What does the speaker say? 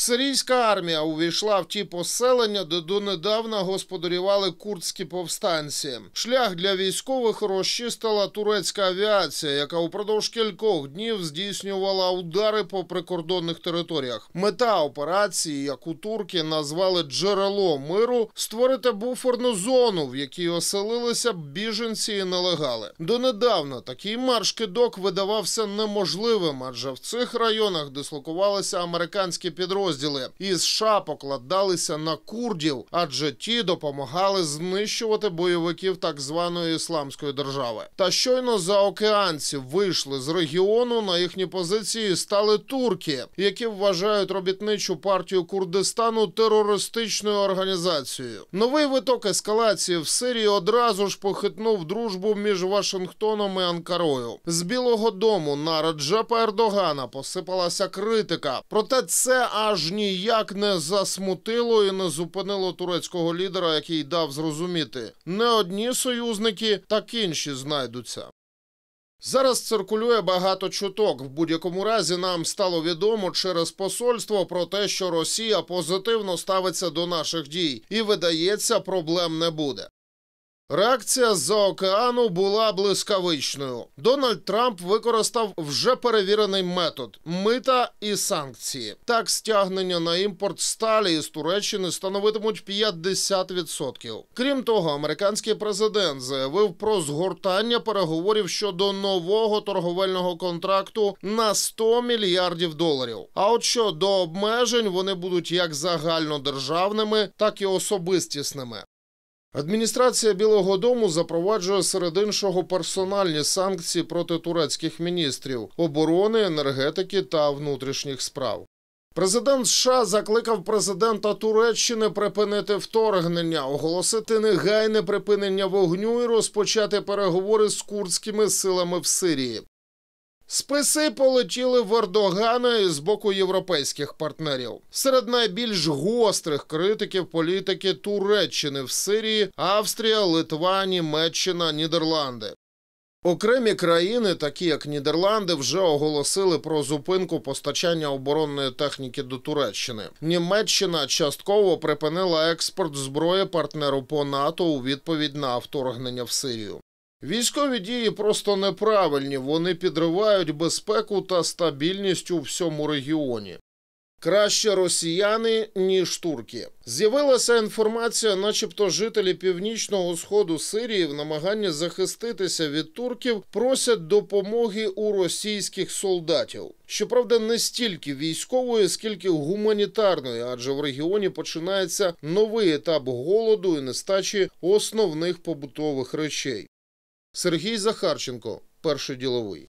Сирійська армія увійшла в ті поселення, де донедавна господарювали курдські повстанці. Шлях для військових розчистила турецька авіація, яка упродовж кількох днів здійснювала удари по прикордонних територіях. Мета операції, яку турки назвали джерело миру, створити буферну зону, в якій оселилися біженці і нелегали. Донедавна такий марш кидок видавався неможливим, адже в цих районах дислокувалися американські підрозділи підрозділи із США покладалися на курдів, адже ті допомагали знищувати бойовиків так званої ісламської держави. Та щойно за океанці вийшли з регіону на їхні позиції. Стали турки, які вважають робітничу партію Курдистану терористичною організацією. Новий виток ескалації в Сирії одразу ж похитнув дружбу між Вашингтоном і Анкарою. З Білого Дому на Раджепа Ердогана посипалася критика. Проте це аж Ж ніяк не засмутило і не зупинило турецького лідера, який дав зрозуміти не одні союзники, так інші знайдуться. Зараз циркулює багато чуток. В будь-якому разі нам стало відомо через посольство про те, що Росія позитивно ставиться до наших дій, і видається, проблем не буде. Реакція з за океану була блискавичною. Дональд Трамп використав вже перевірений метод мита і санкції. Так, стягнення на імпорт сталі із Туреччини становитимуть 50%. Крім того, американський президент заявив про згортання переговорів щодо нового торговельного контракту на 100 мільярдів доларів. А от щодо обмежень вони будуть як загальнодержавними, так і особистісними. Адміністрація Білого Дому запроваджує серед іншого персональні санкції проти турецьких міністрів оборони, енергетики та внутрішніх справ. Президент США закликав президента Туреччини припинити вторгнення, оголосити негайне припинення вогню і розпочати переговори з курдськими силами в Сирії. Списи полетіли в Ердогана з боку європейських партнерів. Серед найбільш гострих критиків політики Туреччини в Сирії, Австрія, Литва, Німеччина, Нідерланди. Окремі країни, такі як Нідерланди, вже оголосили про зупинку постачання оборонної техніки до Туреччини. Німеччина частково припинила експорт зброї партнеру по НАТО у відповідь на вторгнення в Сирію. Військові дії просто неправильні, вони підривають безпеку та стабільність у всьому регіоні. Краще росіяни, ніж турки. З'явилася інформація, начебто жителі північного сходу Сирії в намаганні захиститися від турків просять допомоги у російських солдатів. Щоправда, не стільки військової, скільки гуманітарної, адже в регіоні починається новий етап голоду і нестачі основних побутових речей. Сергій Захарченко, перший діловий.